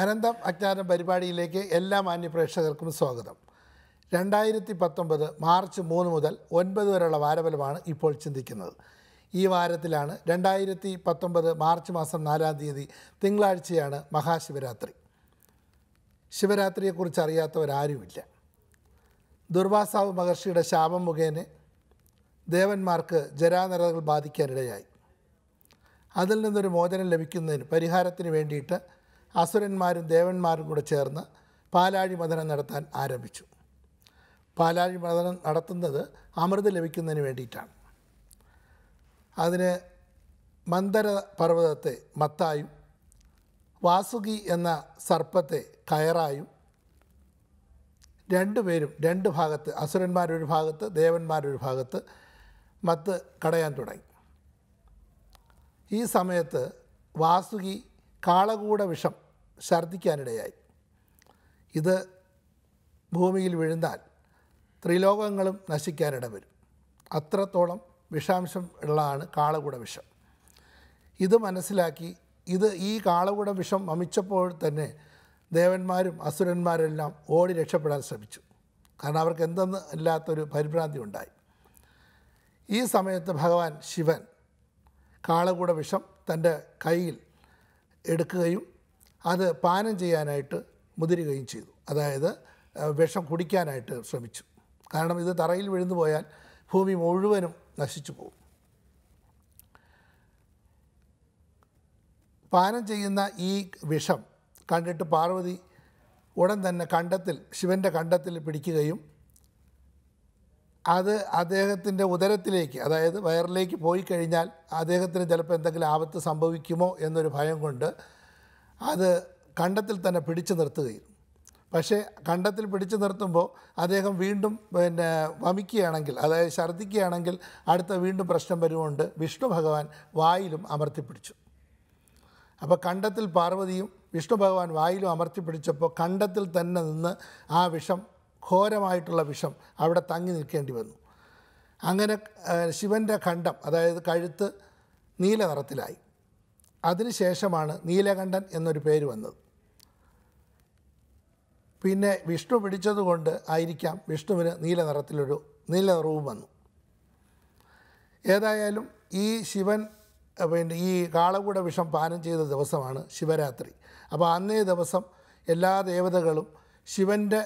അനന്തം അജ്ഞാനം പരിപാടിയിലേക്ക് എല്ലാ മാന്യപ്രേക്ഷകർക്കും സ്വാഗതം രണ്ടായിരത്തി പത്തൊമ്പത് മാർച്ച് മൂന്ന് മുതൽ ഒൻപത് വരെയുള്ള വാരഫലമാണ് ഇപ്പോൾ ചിന്തിക്കുന്നത് ഈ വാരത്തിലാണ് രണ്ടായിരത്തി പത്തൊമ്പത് മാർച്ച് മാസം നാലാം തീയതി തിങ്കളാഴ്ചയാണ് മഹാശിവരാത്രി ശിവരാത്രിയെക്കുറിച്ച് അറിയാത്തവരാരുമില്ല ദുർവാസാവ് മഹർഷിയുടെ ശാപം മുഖേന ദേവന്മാർക്ക് ജരാനരകൾ ബാധിക്കാനിടയായി അതിൽ നിന്നൊരു മോചനം ലഭിക്കുന്നതിന് പരിഹാരത്തിന് വേണ്ടിയിട്ട് അസുരന്മാരും ദേവന്മാരും കൂടെ ചേർന്ന് പാലാഴി മഥനം നടത്താൻ ആരംഭിച്ചു പാലാഴി മഥനം നടത്തുന്നത് അമൃത് ലഭിക്കുന്നതിന് വേണ്ടിയിട്ടാണ് അതിന് മന്ദര പർവ്വതത്തെ മത്തായും വാസുകി എന്ന സർപ്പത്തെ കയറായും രണ്ടുപേരും രണ്ട് ഭാഗത്ത് അസുരന്മാരൊരു ഭാഗത്ത് ദേവന്മാരൊരു ഭാഗത്ത് മത്ത് കടയാൻ തുടങ്ങി ഈ സമയത്ത് വാസുകി കാളകൂട വിഷം ഛർദ്ദിക്കാനിടയായി ഇത് ഭൂമിയിൽ വിഴുന്നാൽ ത്രിലോകങ്ങളും നശിക്കാനിട വരും അത്രത്തോളം വിഷാംശം ഉള്ളതാണ് കാളകുട വിഷം ഇത് മനസ്സിലാക്കി ഇത് ഈ കാളകുട വിഷം അമിച്ചപ്പോൾ തന്നെ ദേവന്മാരും അസുരന്മാരെല്ലാം ഓടി രക്ഷപ്പെടാൻ ശ്രമിച്ചു കാരണം അവർക്ക് എന്തെന്ന് ഇല്ലാത്തൊരു പരിഭ്രാന്തി ഉണ്ടായി ഈ സമയത്ത് ഭഗവാൻ ശിവൻ കാളകൂട വിഷം തൻ്റെ കയ്യിൽ എടുക്കുകയും അത് പാനം ചെയ്യാനായിട്ട് മുതിരുകയും ചെയ്തു അതായത് വിഷം കുടിക്കാനായിട്ട് ശ്രമിച്ചു കാരണം ഇത് തറയിൽ വിഴുന്നു പോയാൽ ഭൂമി മുഴുവനും നശിച്ചു പോകും പാനം ചെയ്യുന്ന ഈ വിഷം കണ്ടിട്ട് പാർവതി ഉടൻ തന്നെ കണ്ടത്തിൽ ശിവൻ്റെ കണ്ടത്തിൽ പിടിക്കുകയും അത് അദ്ദേഹത്തിൻ്റെ ഉദരത്തിലേക്ക് അതായത് വയറിലേക്ക് പോയി കഴിഞ്ഞാൽ അദ്ദേഹത്തിന് ചിലപ്പോൾ എന്തെങ്കിലും ആപത്ത് സംഭവിക്കുമോ എന്നൊരു ഭയം കൊണ്ട് അത് കണ്ടത്തിൽ തന്നെ പിടിച്ചു നിർത്തുകയും പക്ഷേ കണ്ടത്തിൽ പിടിച്ചു നിർത്തുമ്പോൾ അദ്ദേഹം വീണ്ടും പിന്നെ വമിക്കുകയാണെങ്കിൽ അതായത് ഛർദ്ദിക്കുകയാണെങ്കിൽ അടുത്ത വീണ്ടും പ്രശ്നം വരുമുണ്ട് വിഷ്ണു ഭഗവാൻ വായിലും അമർത്തിപ്പിടിച്ചു അപ്പോൾ കണ്ടത്തിൽ പാർവതിയും വിഷ്ണു ഭഗവാൻ വായിലും അമർത്തിപ്പിടിച്ചപ്പോൾ കണ്ടത്തിൽ തന്നെ നിന്ന് ആ വിഷം ഘോരമായിട്ടുള്ള വിഷം അവിടെ തങ്ങി നിൽക്കേണ്ടി വന്നു അങ്ങനെ ശിവൻ്റെ ഖണ്ഡം അതായത് കഴുത്ത് നീല നിറത്തിലായി അതിനുശേഷമാണ് നീലകണ്ഠൻ എന്നൊരു പേര് വന്നത് പിന്നെ വിഷ്ണു പിടിച്ചതുകൊണ്ട് ആയിരിക്കാം വിഷ്ണുവിന് നീല നിറത്തിലൊരു നീല നിറവും വന്നു ഏതായാലും ഈ ശിവൻ പിന്നെ ഈ കാളകൂട വിഷം പാനം ചെയ്ത ദിവസമാണ് ശിവരാത്രി അപ്പോൾ അന്നേ ദിവസം എല്ലാ ദേവതകളും ശിവൻ്റെ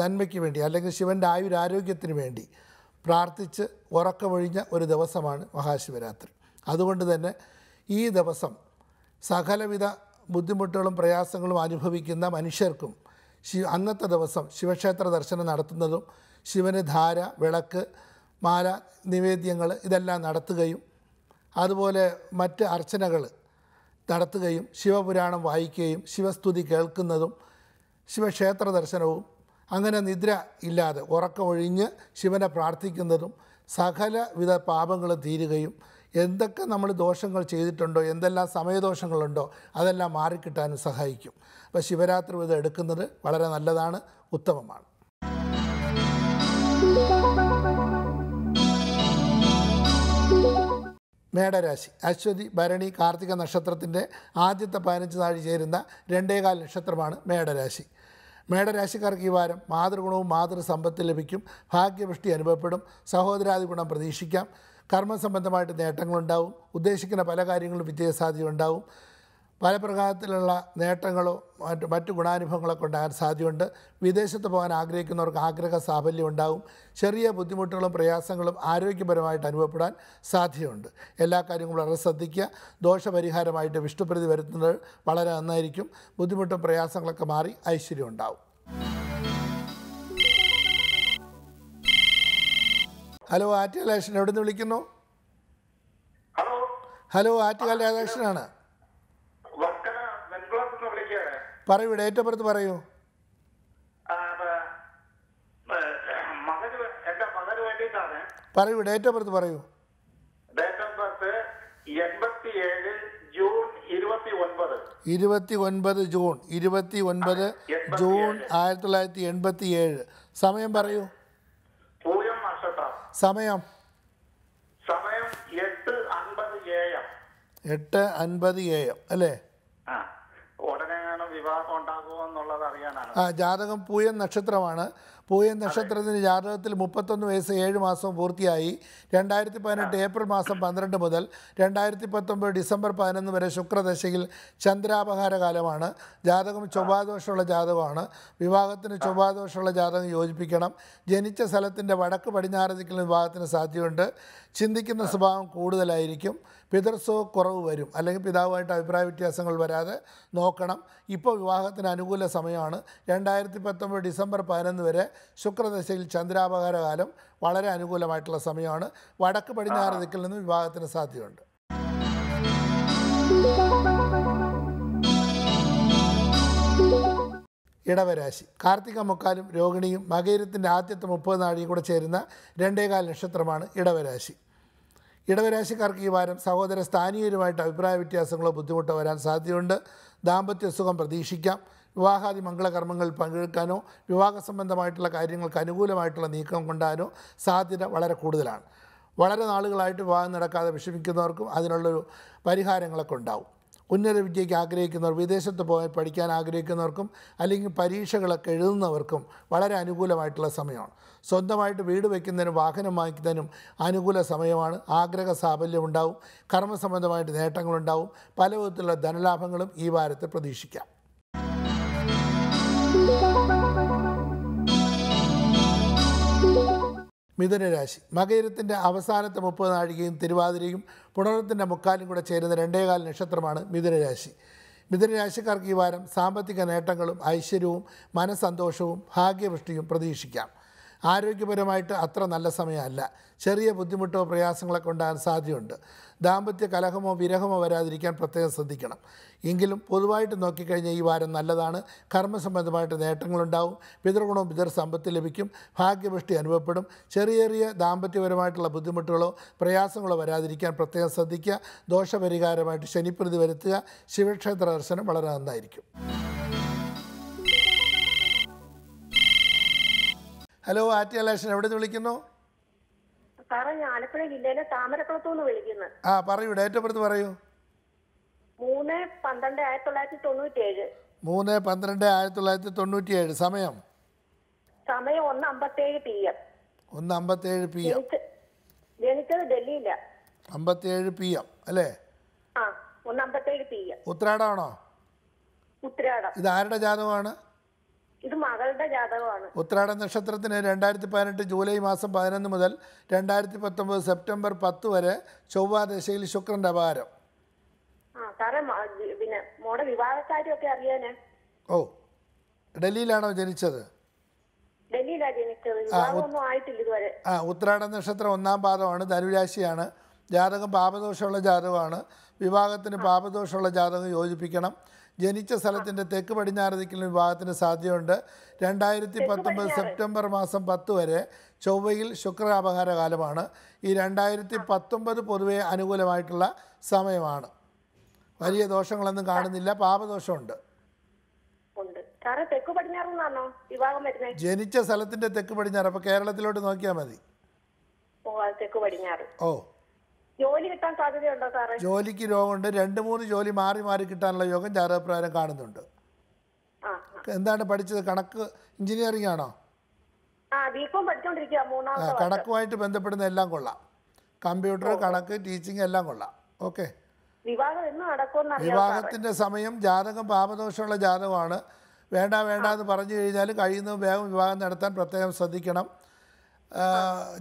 നന്മയ്ക്ക് വേണ്ടി അല്ലെങ്കിൽ ശിവൻ്റെ ആയുരാരോഗ്യത്തിന് വേണ്ടി പ്രാർത്ഥിച്ച് ഉറക്കമൊഴിഞ്ഞ ഒരു ദിവസമാണ് മഹാശിവരാത്രി അതുകൊണ്ട് തന്നെ ഈ ദിവസം സകലവിധ ബുദ്ധിമുട്ടുകളും പ്രയാസങ്ങളും അനുഭവിക്കുന്ന മനുഷ്യർക്കും ശി അന്നത്തെ ദിവസം ശിവക്ഷേത്ര ദർശനം നടത്തുന്നതും ശിവന് ധാര വിളക്ക് മാല നിവേദ്യങ്ങൾ ഇതെല്ലാം നടത്തുകയും അതുപോലെ മറ്റ് അർച്ചനകൾ നടത്തുകയും ശിവപുരാണം വായിക്കുകയും ശിവസ്തുതി കേൾക്കുന്നതും ശിവക്ഷേത്ര ദർശനവും അങ്ങനെ നിദ്ര ഇല്ലാതെ ഉറക്കമൊഴിഞ്ഞ് ശിവനെ പ്രാർത്ഥിക്കുന്നതും സകലവിധ പാപങ്ങൾ തീരുകയും എന്തൊക്കെ നമ്മൾ ദോഷങ്ങൾ ചെയ്തിട്ടുണ്ടോ എന്തെല്ലാം സമയദോഷങ്ങളുണ്ടോ അതെല്ലാം മാറിക്കിട്ടാനും സഹായിക്കും അപ്പോൾ ശിവരാത്രി വ്രതം എടുക്കുന്നത് വളരെ നല്ലതാണ് ഉത്തമമാണ് മേടരാശി അശ്വതി ഭരണി കാർത്തിക നക്ഷത്രത്തിൻ്റെ ആദ്യത്തെ പതിനഞ്ച് നാഴി ചേരുന്ന രണ്ടേകാൽ നക്ഷത്രമാണ് മേടരാശി മേടരാശിക്കാർക്ക് ഈ വാരം മാതൃഗുണവും മാതൃസമ്പത്ത് ലഭിക്കും ഭാഗ്യവൃഷ്ടി അനുഭവപ്പെടും സഹോദരാദി ഗുണം പ്രതീക്ഷിക്കാം കർമ്മസംബന്ധമായിട്ട് നേട്ടങ്ങളുണ്ടാവും ഉദ്ദേശിക്കുന്ന പല കാര്യങ്ങളും വിജയസാധ്യത ഉണ്ടാവും പല പ്രകാരത്തിലുള്ള നേട്ടങ്ങളോ മറ്റ് മറ്റു ഗുണാനുഭവങ്ങളൊക്കെ ഉണ്ടാകാൻ സാധ്യതയുണ്ട് വിദേശത്ത് പോകാൻ ആഗ്രഹിക്കുന്നവർക്ക് ആഗ്രഹ സാഫല്യം ഉണ്ടാവും ചെറിയ ബുദ്ധിമുട്ടുകളും പ്രയാസങ്ങളും ആരോഗ്യപരമായിട്ട് അനുഭവപ്പെടാൻ സാധ്യതയുണ്ട് എല്ലാ കാര്യങ്ങളും വളരെ ശ്രദ്ധിക്കുക ദോഷപരിഹാരമായിട്ട് വിഷ്ണുപ്രതി വരുത്തുന്നത് വളരെ നന്നായിരിക്കും ബുദ്ധിമുട്ടും പ്രയാസങ്ങളൊക്കെ മാറി ഐശ്വര്യം ഉണ്ടാവും ഹലോ ആറ്റുകാൽ രാജേഷൻ എവിടെ നിന്ന് വിളിക്കുന്നു ഹലോ ആറ്റുകാൽ രാജേഷനാണ് പറയൂ ഡേറ്റ് ഓഫ് പറയൂ പറയൂ ഡേറ്റ് ഓഫ് ബർത്ത് പറയൂ ഇരുപത്തി ഒൻപത് ജൂൺ ഇരുപത്തി ഒൻപത് ജൂൺ ആയിരത്തി തൊള്ളായിരത്തി എൺപത്തി ഏഴ് സമയം പറയൂ സമയം സമയം എട്ട് അൻപത് എ എം എട്ട് അൻപത് എ എം അല്ലേ ജാതകം പൂയൻ നക്ഷത്രമാണ് പൂയൻ നക്ഷത്രത്തിന് ജാതകത്തിൽ മുപ്പത്തൊന്ന് വയസ്സ് ഏഴ് മാസം പൂർത്തിയായി രണ്ടായിരത്തി പതിനെട്ട് ഏപ്രിൽ മാസം പന്ത്രണ്ട് മുതൽ രണ്ടായിരത്തി പത്തൊമ്പത് ഡിസംബർ പതിനൊന്ന് വരെ ശുക്രദശയിൽ ചന്ദ്രാപഹാര കാലമാണ് ജാതകം ചൊവ്വാദോഷമുള്ള ജാതകമാണ് വിവാഹത്തിന് ചൊവ്വാദോഷമുള്ള ജാതകം യോജിപ്പിക്കണം ജനിച്ച സ്ഥലത്തിൻ്റെ വടക്ക് പടിഞ്ഞാറ് ദിക്കിൽ വിവാഹത്തിന് സാധ്യതയുണ്ട് ചിന്തിക്കുന്ന സ്വഭാവം കൂടുതലായിരിക്കും പിതൃസ്വ കുറവ് വരും അല്ലെങ്കിൽ പിതാവുമായിട്ട് അഭിപ്രായ വ്യത്യാസങ്ങൾ വരാതെ നോക്കണം ഇപ്പോൾ വിവാഹത്തിന് അനുകൂല സമയമാണ് രണ്ടായിരത്തി പത്തൊമ്പത് ഡിസംബർ പതിനൊന്ന് വരെ ശുക്രദശയിൽ ചന്ദ്രാപകാര കാലം വളരെ അനുകൂലമായിട്ടുള്ള സമയമാണ് വടക്ക് പടിഞ്ഞാറ് ദിക്കിൽ നിന്ന് വിവാഹത്തിന് സാധ്യതയുണ്ട് ഇടവരാശി കാർത്തിക മുക്കാലും രോഹിണിയും മകയിരത്തിൻ്റെ ആദ്യത്തെ മുപ്പത് നാഴിയും കൂടെ ചേരുന്ന രണ്ടേകാൽ നക്ഷത്രമാണ് ഇടവരാശി ഇടവരാശിക്കാർക്ക് ഈ വാരം സഹോദര സ്ഥാനീയരുമായിട്ട് അഭിപ്രായ വ്യത്യാസങ്ങളോ ബുദ്ധിമുട്ടോ വരാൻ സാധ്യതയുണ്ട് ദാമ്പത്യ സുഖം പ്രതീക്ഷിക്കാം വിവാഹാദി മംഗളകർമ്മങ്ങളിൽ പങ്കെടുക്കാനോ വിവാഹ സംബന്ധമായിട്ടുള്ള കാര്യങ്ങൾക്ക് അനുകൂലമായിട്ടുള്ള നീക്കം കൊണ്ടാനോ സാധ്യത വളരെ കൂടുതലാണ് വളരെ നാളുകളായിട്ട് വിവാഹം നടക്കാതെ വിഷമിക്കുന്നവർക്കും അതിനുള്ളൊരു പരിഹാരങ്ങളൊക്കെ ഉണ്ടാവും ഉന്നത വിദ്യയ്ക്ക് ആഗ്രഹിക്കുന്നവർ വിദേശത്ത് പോയി പഠിക്കാൻ ആഗ്രഹിക്കുന്നവർക്കും അല്ലെങ്കിൽ പരീക്ഷകളൊക്കെ എഴുതുന്നവർക്കും വളരെ അനുകൂലമായിട്ടുള്ള സമയമാണ് സ്വന്തമായിട്ട് വീട് വയ്ക്കുന്നതിനും വാഹനം വാങ്ങിക്കുന്നതിനും അനുകൂല സമയമാണ് ആഗ്രഹ സാഫല്യം ഉണ്ടാവും കർമ്മസംബന്ധമായിട്ട് നേട്ടങ്ങളുണ്ടാവും പല വിധത്തിലുള്ള ധനലാഭങ്ങളും ഈ വാരത്തെ പ്രതീക്ഷിക്കാം മിഥുനരാശി മകയിരത്തിൻ്റെ അവസാനത്തെ മുപ്പത് നാഴികയും തിരുവാതിരയും പുണർത്തിൻ്റെ മുക്കാലും കൂടെ ചേരുന്ന രണ്ടേകാൽ നക്ഷത്രമാണ് മിഥുനരാശി മിഥുനരാശിക്കാർക്ക് ഈ വാരം സാമ്പത്തിക നേട്ടങ്ങളും ഐശ്വര്യവും മനസന്തോഷവും ഭാഗ്യവൃഷ്ടിയും പ്രതീക്ഷിക്കാം ആരോഗ്യപരമായിട്ട് അത്ര നല്ല സമയമല്ല ചെറിയ ബുദ്ധിമുട്ടോ പ്രയാസങ്ങളൊക്കെ ഉണ്ടാകാൻ സാധ്യതയുണ്ട് ദാമ്പത്യ കലഹമോ വിരഹമോ വരാതിരിക്കാൻ പ്രത്യേകം ശ്രദ്ധിക്കണം എങ്കിലും പൊതുവായിട്ട് നോക്കിക്കഴിഞ്ഞാൽ ഈ വാരം നല്ലതാണ് കർമ്മസംബന്ധമായിട്ട് നേട്ടങ്ങളുണ്ടാവും പിതൃഗുണവും പിതൃ സമ്പത്ത് ലഭിക്കും ഭാഗ്യപുഷ്ടി അനുഭവപ്പെടും ചെറിയ ചെറിയ ദാമ്പത്യപരമായിട്ടുള്ള ബുദ്ധിമുട്ടുകളോ പ്രയാസങ്ങളോ വരാതിരിക്കാൻ പ്രത്യേകം ശ്രദ്ധിക്കുക ദോഷപരിഹാരമായിട്ട് ശനിപ്രതി വരുത്തുക ശിവക്ഷേത്ര ദർശനം വളരെ നന്നായിരിക്കും ഹലോ ആറ്റിയാലേഷൻ എവിടെ നിന്ന് വിളിക്കുന്നു ആലപ്പുഴ ജില്ലയിലെ വിളിക്കുന്നു ആ പറയൂ ഡേറ്റ് ഓഫ് ബർത്ത് പറയൂ മൂന്ന് പന്ത്രണ്ട് ആയിരത്തി തൊള്ളായിരത്തി തൊണ്ണൂറ്റി ഏഴ് മൂന്ന് പന്ത്രണ്ട് ആയിരത്തി തൊള്ളായിരത്തി തൊണ്ണൂറ്റി ഏഴ് സമയം സമയം ഒന്ന് അമ്പത്തേഴ് പി എം ഒന്ന് അമ്പത്തേഴ് പി എം ജനിച്ചത് ഡൽഹിയില അമ്പത്തേഴ് പി എം അല്ലേ ആ ഒന്ന് ഉത്രാടമാണോ ഉത്രാടം ഇത് ആരുടെ ജാതകമാണ് ഇത് മകളുടെ ജാതകമാണ് ഉത്രാട നക്ഷത്രത്തിന് രണ്ടായിരത്തി പതിനെട്ട് ജൂലൈ മാസം പതിനൊന്ന് മുതൽ രണ്ടായിരത്തി പത്തൊമ്പത് സെപ്റ്റംബർ പത്ത് വരെ ചൊവ്വാ ദശയിൽ ശുക്രന്റെ അപാരം സാറേ പിന്നെ മോടെ ഒക്കെ അറിയാനാ ഓ ഡൽഹിയിലാണോ ജനിച്ചത് ഡൽഹിയിലാ ജനിച്ചത് വിവാഹമൊന്നും ആയിട്ടില്ല ഇതുവരെ ആ ഉത്രാട നക്ഷത്രം ഒന്നാം പാദമാണ് ധനുരാശിയാണ് ജാതകം പാപദോഷമുള്ള ജാതകമാണ് വിവാഹത്തിന് പാപദോഷമുള്ള ജാതകം യോജിപ്പിക്കണം ജനിച്ച സ്ഥലത്തിൻ്റെ തെക്ക് പടിഞ്ഞാറ് വിവാഹത്തിന് സാധ്യതയുണ്ട് രണ്ടായിരത്തി പത്തൊമ്പത് സെപ്റ്റംബർ മാസം പത്ത് വരെ ചൊവ്വയിൽ ശുക്രാപഹാര കാലമാണ് ഈ രണ്ടായിരത്തി പത്തൊമ്പത് പൊതുവെ അനുകൂലമായിട്ടുള്ള സമയമാണ് വലിയ ദോഷങ്ങളൊന്നും കാണുന്നില്ല പാപദോഷമുണ്ട് ജനിച്ച സ്ഥലത്തിന്റെ തെക്ക് പടിഞ്ഞാറ് അപ്പൊ കേരളത്തിലോട്ട് നോക്കിയാൽ മതി ഓ ജോലി കിട്ടാൻ സാധ്യതയുണ്ടോ സാറേ ജോലിക്ക് രോഗമുണ്ട് രണ്ട് മൂന്ന് ജോലി മാറി മാറി കിട്ടാനുള്ള യോഗം ചാരപ്രകാരം കാണുന്നുണ്ട് എന്താണ് പഠിച്ചത് കണക്ക് എഞ്ചിനീയറിംഗ് ആണോ കണക്കുമായിട്ട് ബന്ധപ്പെടുന്ന എല്ലാം കൊള്ളാം കമ്പ്യൂട്ടർ കണക്ക് ടീച്ചിങ് എല്ലാം കൊള്ളാം ഓക്കെ വിവാഹം വിവാഹത്തിന്റെ സമയം ജാതകം പാപദോഷമുള്ള ജാതകമാണ് വേണ്ട വേണ്ട എന്ന് പറഞ്ഞു കഴിഞ്ഞാൽ കഴിയുന്ന വേഗം വിവാഹം നടത്താൻ പ്രത്യേകം ശ്രദ്ധിക്കണം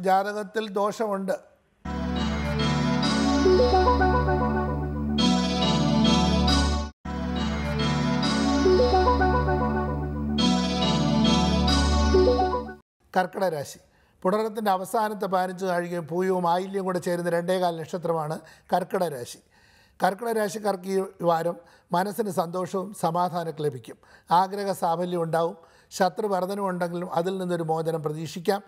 ജാതകത്തിൽ ദോഷമുണ്ട് കർക്കിടക രാശി പുണരത്തിൻ്റെ അവസാനത്തെ പാനിച്ചു നാഴികയും പൂയവും ആയില്യവും കൂടെ ചേരുന്ന രണ്ടേകാൽ നക്ഷത്രമാണ് കർക്കിടക രാശി കർക്കിടക രാശിക്കാർക്ക് ഈ വാരം മനസ്സിന് സന്തോഷവും സമാധാനമൊക്കെ ലഭിക്കും ആഗ്രഹ സാഫല്യം ഉണ്ടാവും ശത്രുവർദ്ധനം ഉണ്ടെങ്കിലും അതിൽ നിന്നൊരു മോചനം പ്രതീക്ഷിക്കാം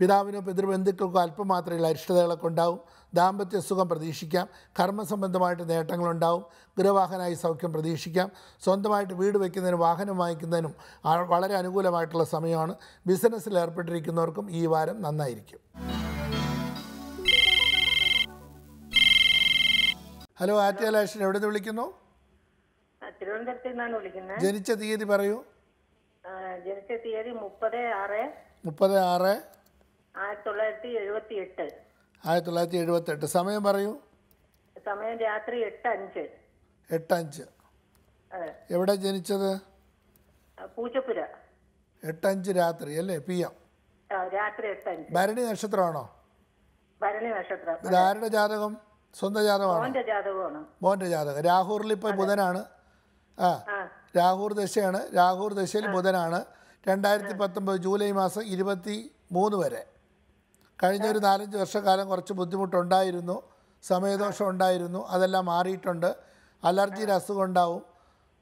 പിതാവിനോ പിതൃബന്ധുക്കൾക്കോ അല്പം മാത്രമുള്ള അരിഷ്ടതകളൊക്കെ ഉണ്ടാവും ദാമ്പത്യ സുഖം പ്രതീക്ഷിക്കാം കർമ്മസംബന്ധമായിട്ട് നേട്ടങ്ങളുണ്ടാവും ഗൃഹവാഹനായി സൗഖ്യം പ്രതീക്ഷിക്കാം സ്വന്തമായിട്ട് വീട് വയ്ക്കുന്നതിനും വാഹനം വാങ്ങിക്കുന്നതിനും വളരെ അനുകൂലമായിട്ടുള്ള സമയമാണ് ബിസിനസ്സിൽ ഏർപ്പെട്ടിരിക്കുന്നവർക്കും ഈ വാരം നന്നായിരിക്കും ഹലോ ആറ്റിയാലാഷൻ എവിടെ നിന്ന് വിളിക്കുന്നു തിരുവനന്തപുരത്ത് നിന്നാണ് വിളിക്കുന്നത് ജനിച്ച തീയതി പറയൂ ജനിച്ച തീയതി മുപ്പത് ആറ് മുപ്പത് ആറ് ആയിരത്തി തൊള്ളായിരത്തി എഴുപത്തി എട്ട് ആയിരത്തി തൊള്ളായിരത്തി എഴുപത്തി എട്ട് സമയം പറയൂ സമയം രാത്രി എട്ട് അഞ്ച് എട്ട് അഞ്ച് എവിടെ ജനിച്ചത് പൂച്ചപ്പുര എട്ടഞ്ച് രാത്രി അല്ലേ പി എം രാത്രി എട്ടഞ്ച് ഭരണി നക്ഷത്രമാണോ ഭരണി നക്ഷത്രം ആരുടെ ജാതകം സ്വന്തം ജാതകമാണ് മോന്റെ ജാതകം രാഹുറിൽ ഇപ്പൊ ബുധനാണ് ആ രാഹുർ ദശയാണ് രാഹുർ ദശയിൽ ബുധനാണ് രണ്ടായിരത്തി പത്തൊമ്പത് ജൂലൈ മാസം ഇരുപത്തി മൂന്ന് വരെ കഴിഞ്ഞ ഒരു നാലഞ്ച് വർഷക്കാലം കുറച്ച് ബുദ്ധിമുട്ടുണ്ടായിരുന്നു സമയദോഷം ഉണ്ടായിരുന്നു അതെല്ലാം മാറിയിട്ടുണ്ട് അലർജിയുടെ അസുഖം ഉണ്ടാവും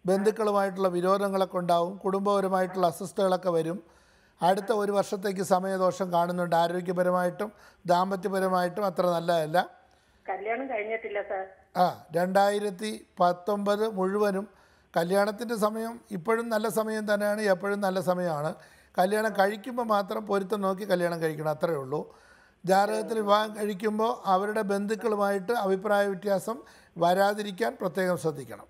ബന്ധുക്കളുമായിട്ടുള്ള വിരോധങ്ങളൊക്കെ ഉണ്ടാവും കുടുംബപരമായിട്ടുള്ള അസ്വസ്ഥതകളൊക്കെ വരും അടുത്ത ഒരു വർഷത്തേക്ക് സമയദോഷം കാണുന്നുണ്ട് ആരോഗ്യപരമായിട്ടും ദാമ്പത്യപരമായിട്ടും അത്ര നല്ലതല്ല കല്യാണം കഴിഞ്ഞിട്ടില്ല സാർ ആ രണ്ടായിരത്തി പത്തൊമ്പത് മുഴുവനും കല്യാണത്തിൻ്റെ സമയം ഇപ്പോഴും നല്ല സമയം തന്നെയാണ് എപ്പോഴും നല്ല സമയമാണ് കല്യാണം കഴിക്കുമ്പോൾ മാത്രം പൊരുത്തം നോക്കി കല്യാണം കഴിക്കണം അത്രയേ ഉള്ളൂ ജാതകത്തിൽ വിവാഹം കഴിക്കുമ്പോൾ അവരുടെ ബന്ധുക്കളുമായിട്ട് അഭിപ്രായ വ്യത്യാസം വരാതിരിക്കാൻ പ്രത്യേകം ശ്രദ്ധിക്കണം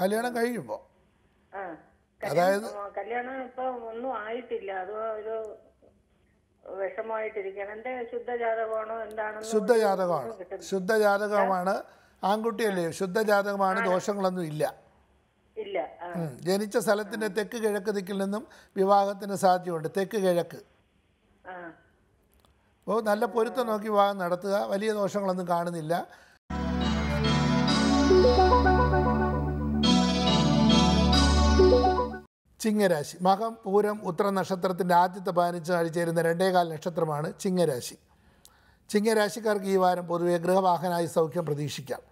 കല്യാണം കഴിയുമ്പോൾ അതായത് കല്യാണം ഇപ്പൊ ഒന്നും ആയിട്ടില്ല അത് ഒരു ശുദ്ധജാതകമാണ് ശുദ്ധജാതകമാണ് ആൺകുട്ടിയല്ലേ ശുദ്ധജാതകമാണ് ദോഷങ്ങളൊന്നും ഇല്ല ഇല്ല ജനിച്ച സ്ഥലത്തിന്റെ തെക്ക് കിഴക്ക് ദിക്കിൽ നിന്നും വിവാഹത്തിന് സാധ്യമുണ്ട് തെക്ക് കിഴക്ക് അപ്പോൾ നല്ല പൊരുത്തം നോക്കി വിവാഹം നടത്തുക വലിയ ദോഷങ്ങളൊന്നും കാണുന്നില്ല ചിങ്ങരാശി മകം പൂരം ഉത്തര നക്ഷത്രത്തിൻ്റെ ആദ്യത്തെ പതിനഞ്ച് നാൾ ചേരുന്ന രണ്ടേകാൽ നക്ഷത്രമാണ് ചിങ്ങരാശി ചിങ്ങരാശിക്കാർക്ക് ഈ വാരം പൊതുവെ ഗൃഹവാഹനായി സൗഖ്യം പ്രതീക്ഷിക്കാം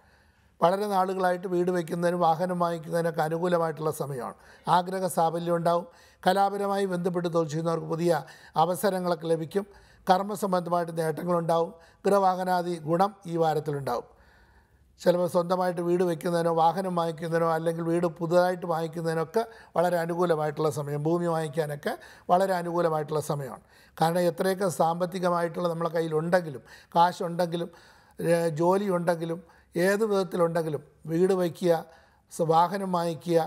വളരെ നാളുകളായിട്ട് വീട് വയ്ക്കുന്നതിനും വാഹനം വാങ്ങിക്കുന്നതിനൊക്കെ അനുകൂലമായിട്ടുള്ള സമയമാണ് ആഗ്രഹ സാഫല്യം ഉണ്ടാവും കലാപരമായി ബന്ധപ്പെട്ട് തൊഴിൽ ചെയ്യുന്നവർക്ക് പുതിയ അവസരങ്ങളൊക്കെ ലഭിക്കും കർമ്മസംബന്ധമായിട്ട് നേട്ടങ്ങളുണ്ടാവും ഗൃഹവാഹനാദി ഗുണം ഈ വാരത്തിലുണ്ടാവും ചിലപ്പോൾ സ്വന്തമായിട്ട് വീട് വയ്ക്കുന്നതിനോ വാഹനം വാങ്ങിക്കുന്നതിനോ അല്ലെങ്കിൽ വീട് പുതുതായിട്ട് വാങ്ങിക്കുന്നതിനൊക്കെ വളരെ അനുകൂലമായിട്ടുള്ള സമയം ഭൂമി വാങ്ങിക്കാനൊക്കെ വളരെ അനുകൂലമായിട്ടുള്ള സമയമാണ് കാരണം എത്രയൊക്കെ സാമ്പത്തികമായിട്ടുള്ള നമ്മളെ കയ്യിലുണ്ടെങ്കിലും കാശുണ്ടെങ്കിലും ജോലിയുണ്ടെങ്കിലും ഏത് വിധത്തിലുണ്ടെങ്കിലും വീട് വയ്ക്കുക വാഹനം വാങ്ങിക്കുക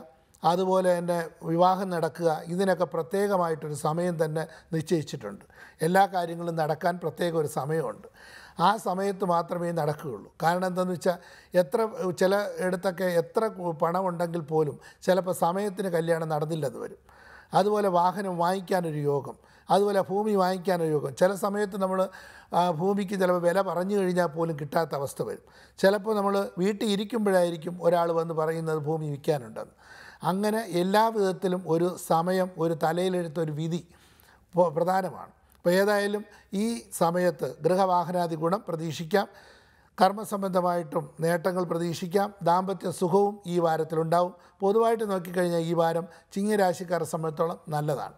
അതുപോലെ തന്നെ വിവാഹം നടക്കുക ഇതിനൊക്കെ പ്രത്യേകമായിട്ടൊരു സമയം തന്നെ നിശ്ചയിച്ചിട്ടുണ്ട് എല്ലാ കാര്യങ്ങളും നടക്കാൻ പ്രത്യേക ഒരു സമയമുണ്ട് ആ സമയത്ത് മാത്രമേ നടക്കുകയുള്ളൂ കാരണം എന്താണെന്ന് വെച്ചാൽ എത്ര ചില ഇടത്തൊക്കെ എത്ര പണമുണ്ടെങ്കിൽ പോലും ചിലപ്പോൾ സമയത്തിന് കല്യാണം നടന്നില്ലെന്ന് വരും അതുപോലെ വാഹനം വാങ്ങിക്കാനൊരു യോഗം അതുപോലെ ഭൂമി വാങ്ങിക്കാനൊരു യോഗം ചില സമയത്ത് നമ്മൾ ഭൂമിക്ക് ചിലപ്പോൾ വില പറഞ്ഞു കഴിഞ്ഞാൽ പോലും കിട്ടാത്ത അവസ്ഥ വരും ചിലപ്പോൾ നമ്മൾ വീട്ടിൽ ഇരിക്കുമ്പോഴായിരിക്കും ഒരാൾ വന്ന് പറയുന്നത് ഭൂമി വിൽക്കാനുണ്ടെന്ന് അങ്ങനെ എല്ലാ വിധത്തിലും ഒരു സമയം ഒരു തലയിലെടുത്ത ഒരു വിധി പ്രധാനമാണ് അപ്പോൾ ഏതായാലും ഈ സമയത്ത് ഗൃഹവാഹനാദി ഗുണം പ്രതീക്ഷിക്കാം കർമ്മസംബന്ധമായിട്ടും നേട്ടങ്ങൾ പ്രതീക്ഷിക്കാം ദാമ്പത്യ സുഖവും ഈ വാരത്തിലുണ്ടാവും പൊതുവായിട്ട് നോക്കിക്കഴിഞ്ഞാൽ ഈ വാരം ചിങ്ങരാശിക്കാരെ സംബന്ധിച്ചോളം നല്ലതാണ്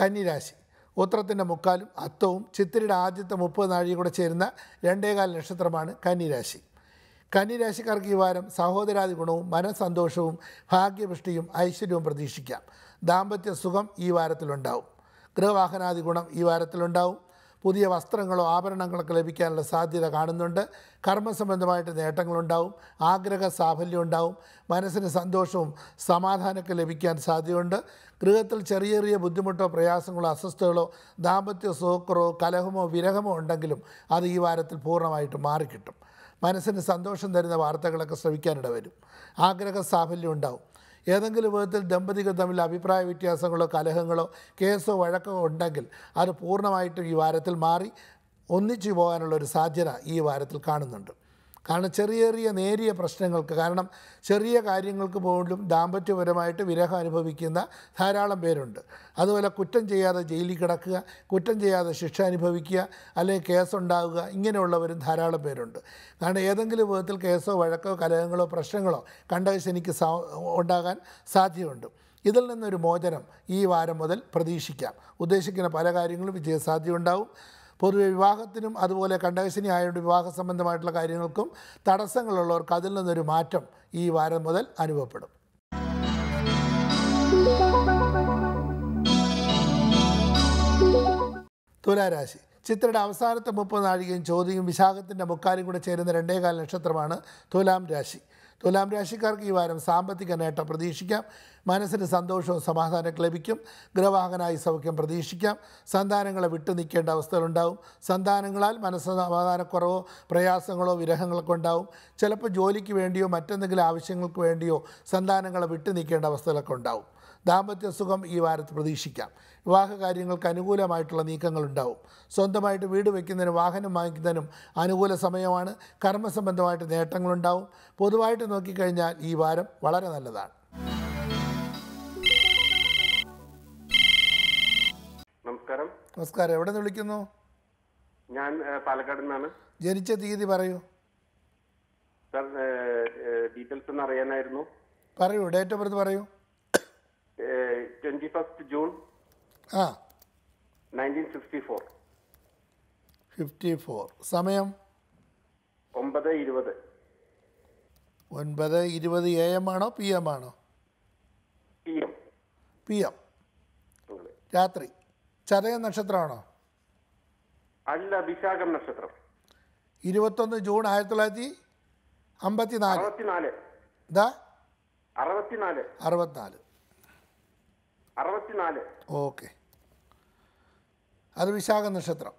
കന്നിരാശി ഉത്രത്തിൻ്റെ മുക്കാലും അത്തവും ചിത്തിരിയുടെ ആദ്യത്തെ മുപ്പത് നാഴിക കൂടെ ചേരുന്ന രണ്ടേകാൽ നക്ഷത്രമാണ് കന്നിരാശി കന്നിരാശിക്കാർക്ക് ഈ വാരം സഹോദരാദി ഗുണവും മനസന്തോഷവും ഭാഗ്യപുഷ്ടിയും ഐശ്വര്യവും പ്രതീക്ഷിക്കാം ദാമ്പത്യ സുഖം ഈ വാരത്തിലുണ്ടാവും ഗൃഹവാഹനാദി ഗുണം ഈ വാരത്തിലുണ്ടാവും പുതിയ വസ്ത്രങ്ങളോ ആഭരണങ്ങളൊക്കെ ലഭിക്കാനുള്ള സാധ്യത കാണുന്നുണ്ട് കർമ്മസംബന്ധമായിട്ട് നേട്ടങ്ങളുണ്ടാവും ആഗ്രഹ സാഫല്യം ഉണ്ടാവും മനസ്സിന് സന്തോഷവും സമാധാനമൊക്കെ ലഭിക്കാൻ സാധ്യതയുണ്ട് ഗൃഹത്തിൽ ചെറിയ ചെറിയ ബുദ്ധിമുട്ടോ പ്രയാസങ്ങളോ അസ്വസ്ഥകളോ ദാമ്പത്യ സോക്കറോ കലഹമോ വിരഹമോ ഉണ്ടെങ്കിലും അത് ഈ വാരത്തിൽ പൂർണ്ണമായിട്ട് മാറിക്കിട്ടും മനസ്സിന് സന്തോഷം തരുന്ന വാർത്തകളൊക്കെ ശ്രമിക്കാനിട വരും ആഗ്രഹ സാഫല്യം ഉണ്ടാവും ഏതെങ്കിലും വിധത്തിൽ ദമ്പതികൾ തമ്മിൽ അഭിപ്രായ വ്യത്യാസങ്ങളോ കലഹങ്ങളോ കേസോ വഴക്കോ ഉണ്ടെങ്കിൽ അത് പൂർണ്ണമായിട്ടും ഈ വാരത്തിൽ മാറി ഒന്നിച്ചു പോകാനുള്ള ഒരു സാധ്യത ഈ വാരത്തിൽ കാണുന്നുണ്ട് കാരണം ചെറിയ ചെറിയ നേരിയ പ്രശ്നങ്ങൾക്ക് കാരണം ചെറിയ കാര്യങ്ങൾക്ക് പോലും ദാമ്പത്യപരമായിട്ട് വിരഹം അനുഭവിക്കുന്ന ധാരാളം പേരുണ്ട് അതുപോലെ കുറ്റം ചെയ്യാതെ ജയിലിൽ കിടക്കുക കുറ്റം ചെയ്യാതെ ശിക്ഷ അനുഭവിക്കുക അല്ലെങ്കിൽ കേസുണ്ടാവുക ഇങ്ങനെയുള്ളവരും ധാരാളം പേരുണ്ട് കാരണം ഏതെങ്കിലും വിധത്തിൽ കേസോ വഴക്കോ കലഹങ്ങളോ പ്രശ്നങ്ങളോ കണ്ടകശനിക്ക് സാ ഉണ്ടാകാൻ സാധ്യതയുണ്ട് ഇതിൽ നിന്നൊരു മോചനം ഈ വാരം മുതൽ പ്രതീക്ഷിക്കാം ഉദ്ദേശിക്കുന്ന പല കാര്യങ്ങളും വിജയസാധ്യതയുണ്ടാവും പൊതുവിവാഹത്തിനും അതുപോലെ കണ്ടകശിനി ആയതുകൊണ്ട് വിവാഹ സംബന്ധമായിട്ടുള്ള കാര്യങ്ങൾക്കും തടസ്സങ്ങളുള്ളവർക്ക് അതിൽ നിന്നൊരു മാറ്റം ഈ വാരം മുതൽ അനുഭവപ്പെടും തുലാരാശി ചിത്രയുടെ അവസാനത്തെ മുപ്പത് നാഴികയും ചോദ്യയും വിശാഖത്തിൻ്റെ മുക്കാലും കൂടെ ചേരുന്ന രണ്ടേകാല നക്ഷത്രമാണ് തുലാം രാശി തുലാം രാശിക്കാർക്ക് ഈ വാരം സാമ്പത്തിക നേട്ടം പ്രതീക്ഷിക്കാം മനസ്സിന് സന്തോഷവും സമാധാനമൊക്കെ ലഭിക്കും ഗ്രവാഹനായി സൗഖ്യം പ്രതീക്ഷിക്കാം സന്താനങ്ങളെ വിട്ടു നിൽക്കേണ്ട അവസ്ഥകളുണ്ടാവും സന്താനങ്ങളാൽ സമാധാനക്കുറവോ പ്രയാസങ്ങളോ വിരഹങ്ങളൊക്കെ ഉണ്ടാവും ചിലപ്പോൾ ജോലിക്ക് വേണ്ടിയോ മറ്റെന്തെങ്കിലും ആവശ്യങ്ങൾക്ക് വേണ്ടിയോ സന്താനങ്ങളെ വിട്ടു നിൽക്കേണ്ട അവസ്ഥകളൊക്കെ ഉണ്ടാവും ദാമ്പത്യ സുഖം ഈ വാരത്ത് പ്രതീക്ഷിക്കാം വിവാഹ കാര്യങ്ങൾക്ക് അനുകൂലമായിട്ടുള്ള നീക്കങ്ങളുണ്ടാവും സ്വന്തമായിട്ട് വീട് വയ്ക്കുന്നതിനും വാഹനം വാങ്ങിക്കുന്നതിനും അനുകൂല സമയമാണ് കർമ്മസംബന്ധമായിട്ട് നേട്ടങ്ങളുണ്ടാവും പൊതുവായിട്ട് നോക്കിക്കഴിഞ്ഞാൽ ഈ വാരം വളരെ നല്ലതാണ് നമസ്കാരം നമസ്കാരം എവിടെ നിന്ന് വിളിക്കുന്നു ഞാൻ പാലക്കാട് നിന്നാണ് ജനിച്ച തീയതി പറയൂ സർ ഡീറ്റെയിൽസ് ഒന്ന് അറിയാനായിരുന്നു പറയൂ ഡേറ്റ് ഓഫ് ബർത്ത് പറയൂ ട്വന്റി ഫസ്റ്റ് ജൂൺ ആ സമയം ഒമ്പത് ഇരുപത് ഒൻപത് ഇരുപത് എ എം ആണോ പി എം ആണോ പി എം പി എം രാത്രി ചതയ നക്ഷത്രമാണോ അല്ല വിശാഖം നക്ഷത്രം ഇരുപത്തൊന്ന് ജൂൺ ആയിരത്തി തൊള്ളായിരത്തി അമ്പത്തിനാല് അറുപത്തിനാല് അറുപത്തിനാല് അറുപത്തിനാല് അറുപത്തിനാല് ഓക്കെ അത് വിശാഖ നക്ഷത്രം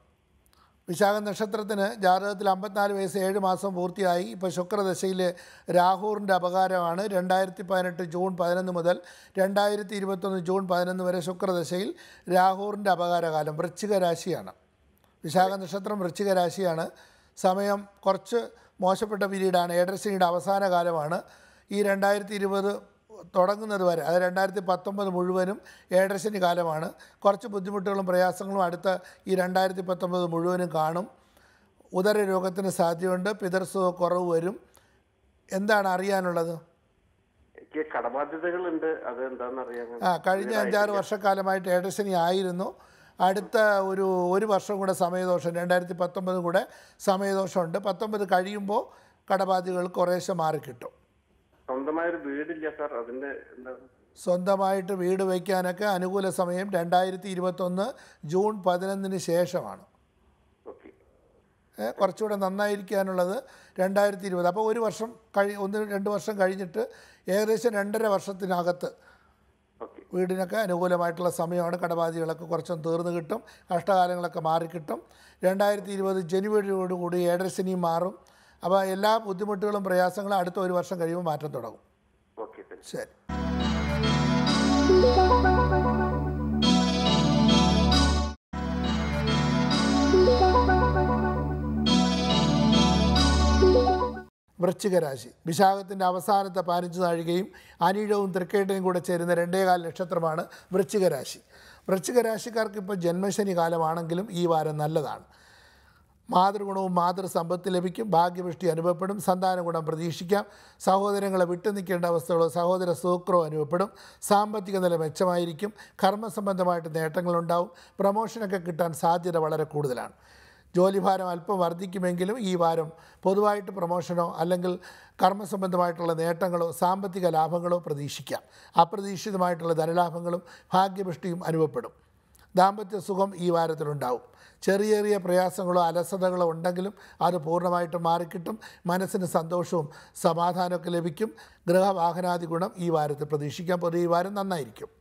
വിശാഖ നക്ഷത്രത്തിന് ജാതകത്തിൽ അമ്പത്തിനാല് വയസ്സ് ഏഴ് മാസം പൂർത്തിയായി ഇപ്പോൾ ശുക്രദശയിൽ രാഹുറിൻ്റെ അപകാരമാണ് രണ്ടായിരത്തി പതിനെട്ട് ജൂൺ പതിനൊന്ന് മുതൽ രണ്ടായിരത്തി ഇരുപത്തൊന്ന് ജൂൺ പതിനൊന്ന് വരെ ശുക്രദശയിൽ രാഹുറിൻ്റെ അപകാരകാലം വൃശ്ചിക രാശിയാണ് വിശാഖ നക്ഷത്രം വൃശ്ചിക രാശിയാണ് സമയം കുറച്ച് മോശപ്പെട്ട പീരീഡാണ് ഏഡർശനിയുടെ അവസാന കാലമാണ് ഈ രണ്ടായിരത്തി ഇരുപത് തുടങ്ങുന്നത് വരെ അത് രണ്ടായിരത്തി പത്തൊമ്പത് മുഴുവനും ഏഴരശനി കാലമാണ് കുറച്ച് ബുദ്ധിമുട്ടുകളും പ്രയാസങ്ങളും അടുത്ത ഈ രണ്ടായിരത്തി പത്തൊമ്പത് മുഴുവനും കാണും ഉദര രോഗത്തിന് സാധ്യതയുണ്ട് പിതർസുഖ കുറവ് വരും എന്താണ് അറിയാനുള്ളത് കടബാധ്യതകളുണ്ട് അത് എന്താണെന്നറിയാം ആ കഴിഞ്ഞ അഞ്ചാറ് വർഷക്കാലമായിട്ട് ഏഴരശനി ആയിരുന്നു അടുത്ത ഒരു ഒരു വർഷം കൂടെ സമയദോഷം രണ്ടായിരത്തി പത്തൊമ്പതും കൂടെ സമയദോഷമുണ്ട് പത്തൊമ്പത് കഴിയുമ്പോൾ കടബാധ്യതകൾ കുറേശ്ശെ മാറിക്കിട്ടും സ്വന്തമായൊരു വീടില്ല സാർ അതിന്റെ സ്വന്തമായിട്ട് വീട് വയ്ക്കാനൊക്കെ അനുകൂല സമയം രണ്ടായിരത്തി ഇരുപത്തൊന്ന് ജൂൺ പതിനൊന്നിന് ശേഷമാണ് കുറച്ചുകൂടെ നന്നായിരിക്കാനുള്ളത് രണ്ടായിരത്തി ഇരുപത് അപ്പോൾ ഒരു വർഷം കഴി ഒന്ന് രണ്ട് വർഷം കഴിഞ്ഞിട്ട് ഏകദേശം രണ്ടര വർഷത്തിനകത്ത് വീടിനൊക്കെ അനുകൂലമായിട്ടുള്ള സമയമാണ് കടബാധികളൊക്കെ കുറച്ചും തീർന്നു കിട്ടും കഷ്ടകാലങ്ങളൊക്കെ മാറിക്കിട്ടും രണ്ടായിരത്തി ഇരുപത് ജനുവരിയോടുകൂടി ഏഴരശനിയും മാറും അപ്പോൾ എല്ലാ ബുദ്ധിമുട്ടുകളും പ്രയാസങ്ങളും അടുത്ത ഒരു വർഷം കഴിയുമ്പോൾ മാറ്റം തുടങ്ങും ശരി വൃശ്ചികരാശി വിശാഖത്തിൻ്റെ അവസാനത്തെ പതിനഞ്ച് താഴുകയും അനീഴവും തൃക്കേട്ടയും കൂടെ ചേരുന്ന രണ്ടേകാൽ നക്ഷത്രമാണ് വൃശ്ചികരാശി വൃശ്ചികരാശിക്കാർക്ക് ഇപ്പോൾ ജന്മശനി കാലമാണെങ്കിലും ഈ വാരം നല്ലതാണ് മാതൃഗുണവും മാതൃസമ്പത്ത് ലഭിക്കും ഭാഗ്യവൃഷ്ടി അനുഭവപ്പെടും സന്താന ഗുണം പ്രതീക്ഷിക്കാം സഹോദരങ്ങളെ വിട്ടു നിൽക്കേണ്ട അവസ്ഥകളോ സഹോദര സൂക്രോ അനുഭവപ്പെടും സാമ്പത്തിക നില മെച്ചമായിരിക്കും കർമ്മസംബന്ധമായിട്ട് നേട്ടങ്ങളുണ്ടാവും പ്രമോഷനൊക്കെ കിട്ടാൻ സാധ്യത വളരെ കൂടുതലാണ് ജോലിഭാരം അല്പം വർദ്ധിക്കുമെങ്കിലും ഈ വാരം പൊതുവായിട്ട് പ്രൊമോഷനോ അല്ലെങ്കിൽ കർമ്മസംബന്ധമായിട്ടുള്ള നേട്ടങ്ങളോ സാമ്പത്തിക ലാഭങ്ങളോ പ്രതീക്ഷിക്കാം അപ്രതീക്ഷിതമായിട്ടുള്ള ധനലാഭങ്ങളും ഭാഗ്യപുഷ്ടിയും അനുഭവപ്പെടും ദാമ്പത്യ സുഖം ഈ വാരത്തിലുണ്ടാവും ചെറിയ ചെറിയ പ്രയാസങ്ങളോ അലസതകളോ ഉണ്ടെങ്കിലും അത് പൂർണ്ണമായിട്ട് മാറിക്കിട്ടും മനസ്സിന് സന്തോഷവും സമാധാനമൊക്കെ ലഭിക്കും ഗ്രഹവാഹനാദി ഗുണം ഈ വാരത്തിൽ പ്രതീക്ഷിക്കാൻ പൊതുവെ ഈ വാരം നന്നായിരിക്കും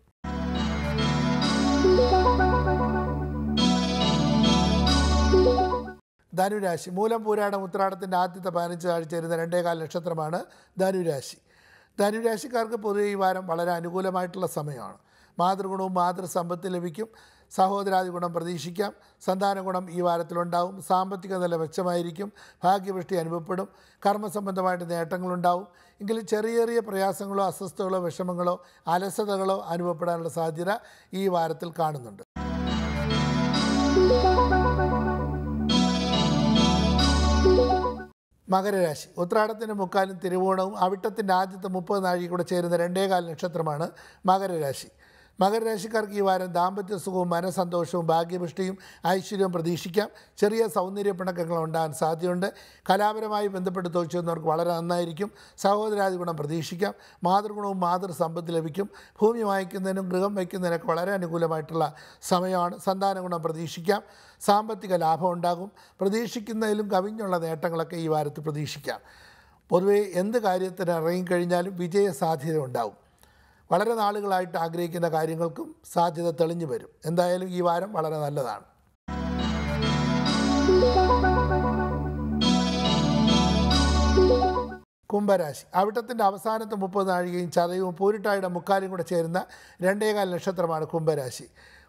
ധനുരാശി മൂലം പൂരാടം ഉത്രാടത്തിൻ്റെ ആദ്യത്തെ പതിനഞ്ച് ആഴ്ച വരുന്ന രണ്ടേകാൽ നക്ഷത്രമാണ് ധനുരാശി ധനുരാശിക്കാർക്ക് പൊതുവെ ഈ വാരം വളരെ അനുകൂലമായിട്ടുള്ള സമയമാണ് മാതൃഗുണവും മാതൃസമ്പത്ത് ലഭിക്കും സഹോദരാദി ഗുണം പ്രതീക്ഷിക്കാം സന്താന ഗുണം ഈ വാരത്തിലുണ്ടാവും സാമ്പത്തിക നില മെച്ചമായിരിക്കും ഭാഗ്യവൃഷ്ടി അനുഭവപ്പെടും കർമ്മസംബന്ധമായിട്ട് നേട്ടങ്ങളുണ്ടാവും എങ്കിലും ചെറിയ ചെറിയ പ്രയാസങ്ങളോ അസ്വസ്ഥതകളോ വിഷമങ്ങളോ അലസതകളോ അനുഭവപ്പെടാനുള്ള സാധ്യത ഈ വാരത്തിൽ കാണുന്നുണ്ട് മകരരാശി ഉത്രാടത്തിൻ്റെ മുക്കാലും തിരുവോണവും അവിട്ടത്തിൻ്റെ ആദ്യത്തെ മുപ്പത് നാഴികൂടെ ചേരുന്ന രണ്ടേകാൽ നക്ഷത്രമാണ് മകരരാശി മകരരാശിക്കാർക്ക് ഈ വാരം ദാമ്പത്യ സുഖവും മനസന്തോഷവും ഭാഗ്യപുഷ്ടിയും ഐശ്വര്യവും പ്രതീക്ഷിക്കാം ചെറിയ സൗന്ദര്യ പിണക്കങ്ങൾ ഉണ്ടാകാൻ സാധ്യതയുണ്ട് കലാപരമായി ബന്ധപ്പെട്ട് തോച്ചുവെന്നവർക്ക് വളരെ നന്നായിരിക്കും സഹോദരാദി ഗുണം പ്രതീക്ഷിക്കാം മാതൃഗുണവും മാതൃ സമ്പത്ത് ലഭിക്കും ഭൂമി വായിക്കുന്നതിനും ഗൃഹം വയ്ക്കുന്നതിനൊക്കെ വളരെ അനുകൂലമായിട്ടുള്ള സമയമാണ് സന്താന ഗുണം പ്രതീക്ഷിക്കാം സാമ്പത്തിക ലാഭം ഉണ്ടാകും പ്രതീക്ഷിക്കുന്നതിലും കവിഞ്ഞുള്ള നേട്ടങ്ങളൊക്കെ ഈ വാരത്തിൽ പ്രതീക്ഷിക്കാം പൊതുവേ എന്ത് കാര്യത്തിന് ഇറങ്ങിക്കഴിഞ്ഞാലും വിജയ സാധ്യത ഉണ്ടാകും വളരെ നാളുകളായിട്ട് ആഗ്രഹിക്കുന്ന കാര്യങ്ങൾക്കും സാധ്യത തെളിഞ്ഞു വരും എന്തായാലും ഈ വാരം വളരെ നല്ലതാണ് കുംഭരാശി അവിട്ടത്തിൻ്റെ അവസാനത്തെ മുപ്പത് നാഴികയും ചതയവും പൂരിട്ടായുടെ മുക്കാലും കൂടെ ചേരുന്ന രണ്ടേകാൽ നക്ഷത്രമാണ് കുംഭരാശി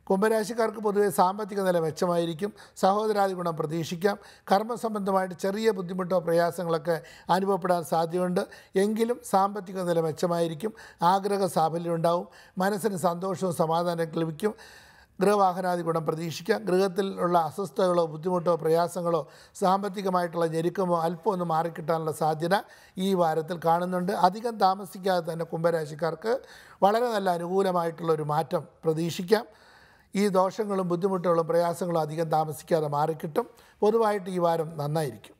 കുംഭരാശിക്കാർക്ക് പൊതുവെ സാമ്പത്തിക നില മെച്ചമായിരിക്കും സഹോദരാദി ഗുണം പ്രതീക്ഷിക്കാം കർമ്മസംബന്ധമായിട്ട് ചെറിയ ബുദ്ധിമുട്ടോ പ്രയാസങ്ങളൊക്കെ അനുഭവപ്പെടാൻ സാധ്യതയുണ്ട് എങ്കിലും സാമ്പത്തിക നില മെച്ചമായിരിക്കും ആഗ്രഹ സാഫല്യം ഉണ്ടാവും മനസ്സിന് സന്തോഷവും സമാധാനവും ലഭിക്കും ഗൃഹവാഹനാദി ഗുണം പ്രതീക്ഷിക്കാം ഗൃഹത്തിലുള്ള അസ്വസ്ഥതകളോ ബുദ്ധിമുട്ടോ പ്രയാസങ്ങളോ സാമ്പത്തികമായിട്ടുള്ള ഞെരുക്കമോ അല്പം ഒന്ന് മാറിക്കിട്ടാനുള്ള സാധ്യത ഈ വാരത്തിൽ കാണുന്നുണ്ട് അധികം താമസിക്കാതെ തന്നെ കുംഭരാശിക്കാർക്ക് വളരെ നല്ല അനുകൂലമായിട്ടുള്ള ഒരു മാറ്റം പ്രതീക്ഷിക്കാം ഈ ദോഷങ്ങളും ബുദ്ധിമുട്ടുകളും പ്രയാസങ്ങളും അധികം താമസിക്കാതെ മാറിക്കിട്ടും പൊതുവായിട്ട് ഈ വാരം നന്നായിരിക്കും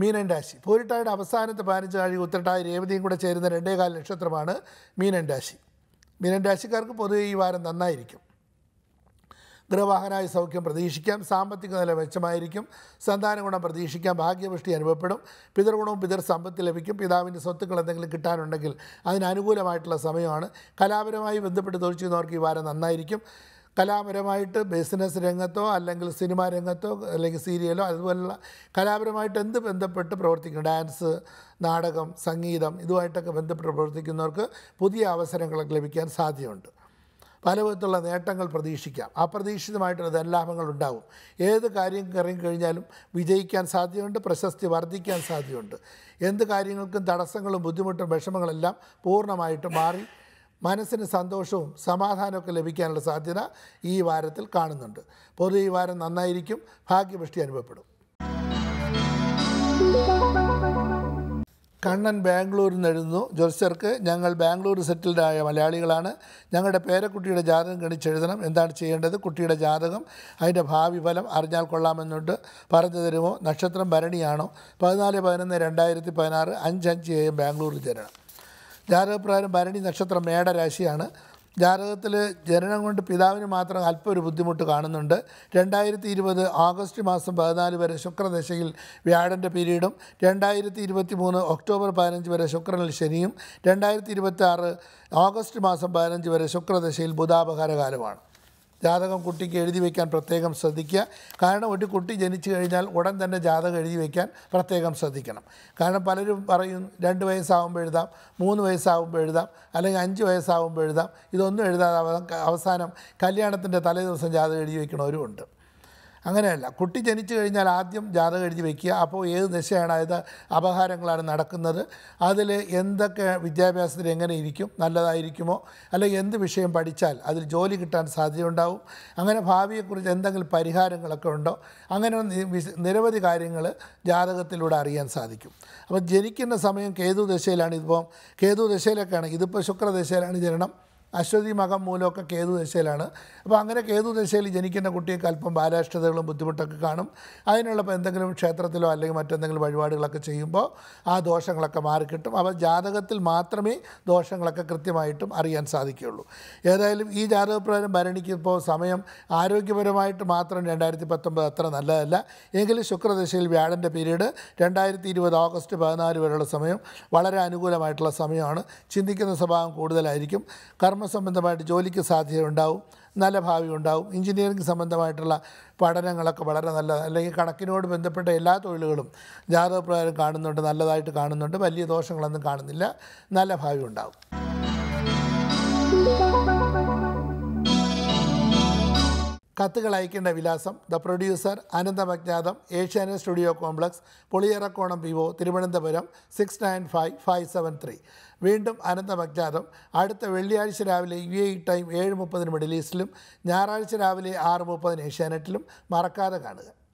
മീനൻ രാശി പൂരിട്ടായുടെ അവസാനത്തെ പതിനഞ്ച് ആഴ്ച ഉത്തരട്ടായ രേവതിയും കൂടെ ചേരുന്ന രണ്ടേകാല നക്ഷത്രമാണ് മീനൻ രാശി മീനൻ രാശിക്കാർക്ക് പൊതുവെ ഈ വാരം നന്നായിരിക്കും ഗൃഹവാഹനായ സൗഖ്യം പ്രതീക്ഷിക്കാം സാമ്പത്തിക നില മെച്ചമായിരിക്കും സന്താന ഗുണം പ്രതീക്ഷിക്കാം ഭാഗ്യപുഷ്ടി അനുഭവപ്പെടും പിതൃഗുണവും പിതൃ സമ്പത്ത് ലഭിക്കും പിതാവിൻ്റെ സ്വത്തുക്കൾ എന്തെങ്കിലും കിട്ടാനുണ്ടെങ്കിൽ അതിനനുകൂലമായിട്ടുള്ള സമയമാണ് കലാപരമായി ബന്ധപ്പെട്ട് തൊഴിൽ ചെയ്യുന്നവർക്ക് ഈ വാരം നന്നായിരിക്കും കലാപരമായിട്ട് ബിസിനസ് രംഗത്തോ അല്ലെങ്കിൽ സിനിമാ രംഗത്തോ അല്ലെങ്കിൽ സീരിയലോ അതുപോലുള്ള കലാപരമായിട്ട് എന്ത് ബന്ധപ്പെട്ട് പ്രവർത്തിക്കും ഡാൻസ് നാടകം സംഗീതം ഇതുമായിട്ടൊക്കെ ബന്ധപ്പെട്ട് പ്രവർത്തിക്കുന്നവർക്ക് പുതിയ അവസരങ്ങളൊക്കെ ലഭിക്കാൻ സാധ്യതയുണ്ട് പല വിധത്തിലുള്ള നേട്ടങ്ങൾ പ്രതീക്ഷിക്കാം അപ്രതീക്ഷിതമായിട്ടുള്ള ധനലാഭങ്ങൾ ഉണ്ടാവും ഏത് കാര്യം കഴിഞ്ഞാലും വിജയിക്കാൻ സാധ്യതയുണ്ട് പ്രശസ്തി വർദ്ധിക്കാൻ സാധ്യതയുണ്ട് എന്ത് കാര്യങ്ങൾക്കും തടസ്സങ്ങളും ബുദ്ധിമുട്ടും വിഷമങ്ങളെല്ലാം പൂർണ്ണമായിട്ട് മാറി മനസ്സിന് സന്തോഷവും സമാധാനമൊക്കെ ലഭിക്കാനുള്ള സാധ്യത ഈ വാരത്തിൽ കാണുന്നുണ്ട് പൊതുവെ ഈ വാരം നന്നായിരിക്കും ഭാഗ്യവൃഷ്ടി അനുഭവപ്പെടും കണ്ണൻ ബാംഗ്ലൂരിൽ നിന്ന് എഴുതുന്നു ഞങ്ങൾ ബാംഗ്ലൂർ സെറ്റിൽഡായ മലയാളികളാണ് ഞങ്ങളുടെ പേരക്കുട്ടിയുടെ ജാതകം ഗണിച്ചെഴുതണം എന്താണ് ചെയ്യേണ്ടത് കുട്ടിയുടെ ജാതകം അതിൻ്റെ ഭാവി ഫലം അറിഞ്ഞാൽ കൊള്ളാമെന്നുണ്ട് പറഞ്ഞു തരുമോ നക്ഷത്രം ഭരണിയാണോ പതിനാല് പതിനൊന്ന് രണ്ടായിരത്തി പതിനാറ് അഞ്ച് അഞ്ച് എ എം ബാംഗ്ലൂരിൽ ചേരണം ജാതകപ്രകാരം ഭരണി നക്ഷത്രം മേടരാശിയാണ് ജാതകത്തിൽ ജനനം കൊണ്ട് പിതാവിന് മാത്രം അല്പം ഒരു ബുദ്ധിമുട്ട് കാണുന്നുണ്ട് രണ്ടായിരത്തി ഇരുപത് ആഗസ്റ്റ് മാസം പതിനാല് വരെ ശുക്രദശയിൽ വ്യാഴൻ്റെ പീരീഡും രണ്ടായിരത്തി ഇരുപത്തി മൂന്ന് ഒക്ടോബർ പതിനഞ്ച് വരെ ശുക്രനിൽ ശനിയും രണ്ടായിരത്തി ഇരുപത്തി ആറ് ഓഗസ്റ്റ് മാസം പതിനഞ്ച് വരെ ശുക്രദശയിൽ ബുധാപകാരകാലമാണ് ജാതകം കുട്ടിക്ക് എഴുതി വയ്ക്കാൻ പ്രത്യേകം ശ്രദ്ധിക്കുക കാരണം ഒരു കുട്ടി ജനിച്ചു കഴിഞ്ഞാൽ ഉടൻ തന്നെ ജാതകം എഴുതി വയ്ക്കാൻ പ്രത്യേകം ശ്രദ്ധിക്കണം കാരണം പലരും പറയും രണ്ട് വയസ്സാകുമ്പോൾ എഴുതാം മൂന്ന് വയസ്സാകുമ്പോൾ എഴുതാം അല്ലെങ്കിൽ അഞ്ച് വയസ്സാകുമ്പോൾ എഴുതാം ഇതൊന്നും എഴുതാതെ അവസാനം കല്യാണത്തിൻ്റെ തലേദിവസം ജാതകം എഴുതി വയ്ക്കണവരും ഉണ്ട് അങ്ങനെയല്ല കുട്ടി ജനിച്ചു കഴിഞ്ഞാൽ ആദ്യം ജാതകം എഴുതി വയ്ക്കുക അപ്പോൾ ഏത് ദിശയാണ് അതായത് അപഹാരങ്ങളാണ് നടക്കുന്നത് അതിൽ എന്തൊക്കെ വിദ്യാഭ്യാസത്തിൽ എങ്ങനെ ഇരിക്കും നല്ലതായിരിക്കുമോ അല്ലെങ്കിൽ എന്ത് വിഷയം പഠിച്ചാൽ അതിൽ ജോലി കിട്ടാൻ സാധ്യതയുണ്ടാവും അങ്ങനെ ഭാവിയെക്കുറിച്ച് എന്തെങ്കിലും പരിഹാരങ്ങളൊക്കെ ഉണ്ടോ അങ്ങനെ നിരവധി കാര്യങ്ങൾ ജാതകത്തിലൂടെ അറിയാൻ സാധിക്കും അപ്പോൾ ജനിക്കുന്ന സമയം കേതു ദശയിലാണ് ഇതിപ്പം കേതു ദശയിലൊക്കെയാണ് ഇതിപ്പോൾ ശുക്രദശയിലാണ് ജനനം അശ്വതി മകം മൂലമൊക്കെ കേതു ദശയിലാണ് അപ്പോൾ അങ്ങനെ കേതു ദശയിൽ ജനിക്കുന്ന കുട്ടിക്ക് അല്പം ബാലാഷ്ടതകളും ബുദ്ധിമുട്ടൊക്കെ കാണും ഇപ്പോൾ എന്തെങ്കിലും ക്ഷേത്രത്തിലോ അല്ലെങ്കിൽ മറ്റെന്തെങ്കിലും വഴിപാടുകളൊക്കെ ചെയ്യുമ്പോൾ ആ ദോഷങ്ങളൊക്കെ മാറിക്കിട്ടും അപ്പോൾ ജാതകത്തിൽ മാത്രമേ ദോഷങ്ങളൊക്കെ കൃത്യമായിട്ടും അറിയാൻ സാധിക്കുകയുള്ളൂ ഏതായാലും ഈ ജാതകപ്രകാരം ഭരണിക്ക് ഇപ്പോൾ സമയം ആരോഗ്യപരമായിട്ട് മാത്രം രണ്ടായിരത്തി പത്തൊമ്പത് അത്ര നല്ലതല്ല എങ്കിലും ശുക്രദശയിൽ വ്യാഴൻ്റെ പീരീഡ് രണ്ടായിരത്തി ഇരുപത് ഓഗസ്റ്റ് പതിനാല് വരെയുള്ള സമയം വളരെ അനുകൂലമായിട്ടുള്ള സമയമാണ് ചിന്തിക്കുന്ന സ്വഭാവം കൂടുതലായിരിക്കും കർമ്മ കർമ്മസംബന്ധമായിട്ട് ജോലിക്ക് സാധ്യത ഉണ്ടാവും നല്ല ഭാവി ഉണ്ടാവും എഞ്ചിനീയറിംഗ് സംബന്ധമായിട്ടുള്ള പഠനങ്ങളൊക്കെ വളരെ നല്ല അല്ലെങ്കിൽ കണക്കിനോട് ബന്ധപ്പെട്ട എല്ലാ തൊഴിലുകളും പ്രകാരം കാണുന്നുണ്ട് നല്ലതായിട്ട് കാണുന്നുണ്ട് വലിയ ദോഷങ്ങളൊന്നും കാണുന്നില്ല നല്ല ഭാവി ഉണ്ടാവും കത്തുകൾ അയക്കേണ്ട വിലാസം the producer Ananthamajnatham Asianet studio complex Puliyarakonam P O Thiruvananthapuram six nine five five seven three വീണ്ടും അനന്തമജ്ഞാതം അടുത്ത വെള്ളിയാഴ്ച രാവിലെ യു എ ടൈം ഏഴ് മുപ്പതിന് മിഡിൽ ഈസ്റ്റിലും ഞായറാഴ്ച രാവിലെ ആറ് മുപ്പതിന് ഏഷ്യാനെറ്റിലും മറക്കാതെ കാണുക